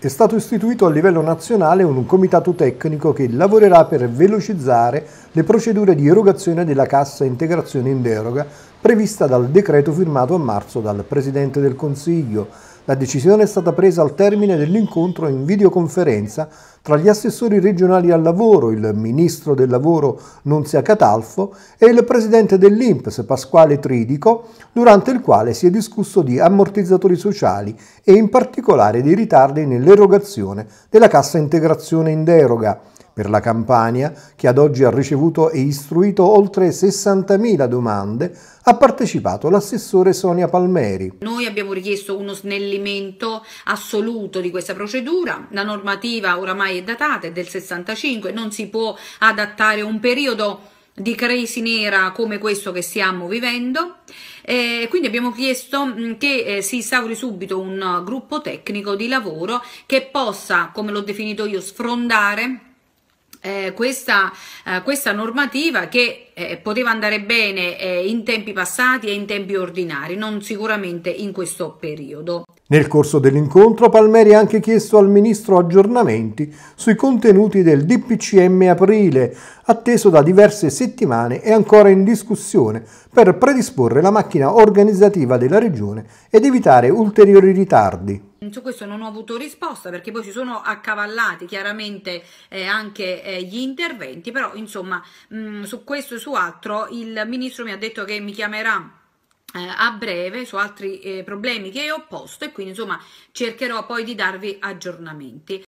È stato istituito a livello nazionale un comitato tecnico che lavorerà per velocizzare le procedure di erogazione della cassa integrazione in deroga prevista dal decreto firmato a marzo dal Presidente del Consiglio la decisione è stata presa al termine dell'incontro in videoconferenza tra gli assessori regionali al lavoro, il ministro del lavoro Nunzia Catalfo e il presidente dell'INPS Pasquale Tridico, durante il quale si è discusso di ammortizzatori sociali e in particolare dei ritardi nell'erogazione della cassa integrazione in deroga per la Campania, che ad oggi ha ricevuto e istruito oltre 60.000 domande, ha partecipato l'assessore Sonia Palmeri. Noi abbiamo richiesto uno snellimento assoluto di questa procedura, la normativa oramai è datata, è del 65, non si può adattare un periodo di crisi nera come questo che stiamo vivendo. Eh, quindi abbiamo chiesto mm, che eh, si instauri subito un gruppo tecnico di lavoro che possa, come l'ho definito io, sfrondare eh, questa, eh, questa, normativa che eh, poteva andare bene eh, in tempi passati e in tempi ordinari, non sicuramente in questo periodo. Nel corso dell'incontro Palmeri ha anche chiesto al Ministro aggiornamenti sui contenuti del DPCM aprile, atteso da diverse settimane e ancora in discussione, per predisporre la macchina organizzativa della Regione ed evitare ulteriori ritardi. Mm, su questo non ho avuto risposta perché poi si sono accavallati chiaramente eh, anche eh, gli interventi, però insomma mh, mm, su questo e su altro il ministro mi ha detto che mi chiamerà eh, a breve su altri eh, problemi che ho posto e quindi insomma cercherò poi di darvi aggiornamenti.